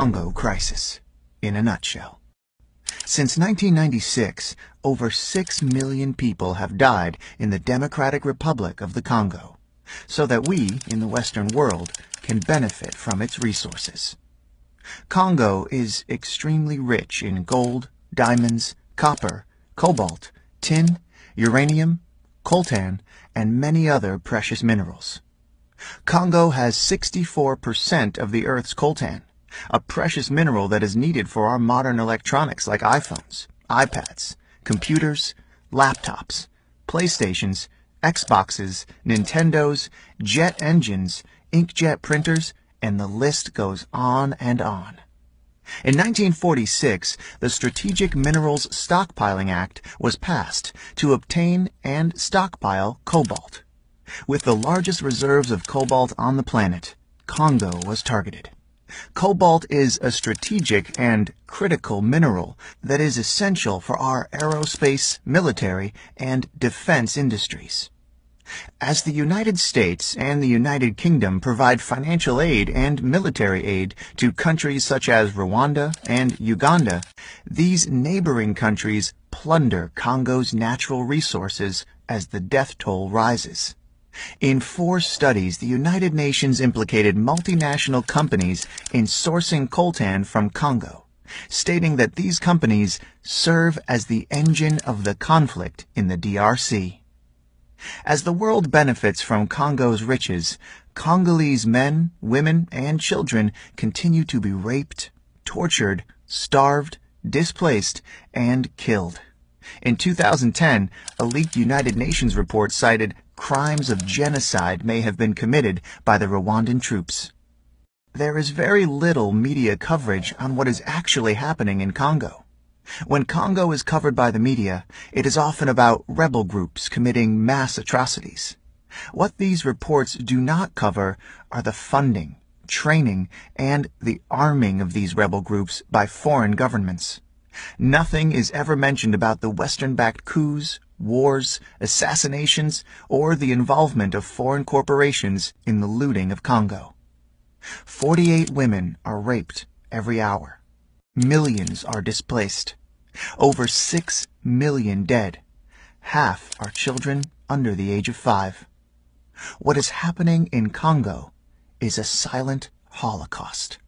Congo crisis in a nutshell. Since 1996, over 6 million people have died in the Democratic Republic of the Congo, so that we, in the Western world, can benefit from its resources. Congo is extremely rich in gold, diamonds, copper, cobalt, tin, uranium, coltan, and many other precious minerals. Congo has 64% of the Earth's coltan, a precious mineral that is needed for our modern electronics like iPhones, iPads, computers, laptops, PlayStations, Xboxes, Nintendos, jet engines, inkjet printers, and the list goes on and on. In 1946, the Strategic Minerals Stockpiling Act was passed to obtain and stockpile cobalt. With the largest reserves of cobalt on the planet, Congo was targeted. Cobalt is a strategic and critical mineral that is essential for our aerospace, military, and defense industries. As the United States and the United Kingdom provide financial aid and military aid to countries such as Rwanda and Uganda, these neighboring countries plunder Congo's natural resources as the death toll rises. In four studies, the United Nations implicated multinational companies in sourcing coltan from Congo, stating that these companies serve as the engine of the conflict in the DRC. As the world benefits from Congo's riches, Congolese men, women, and children continue to be raped, tortured, starved, displaced, and killed. In 2010, a leaked United Nations report cited crimes of genocide may have been committed by the Rwandan troops. There is very little media coverage on what is actually happening in Congo. When Congo is covered by the media, it is often about rebel groups committing mass atrocities. What these reports do not cover are the funding, training, and the arming of these rebel groups by foreign governments. Nothing is ever mentioned about the Western-backed coups wars, assassinations, or the involvement of foreign corporations in the looting of Congo. 48 women are raped every hour. Millions are displaced. Over 6 million dead. Half are children under the age of five. What is happening in Congo is a silent holocaust.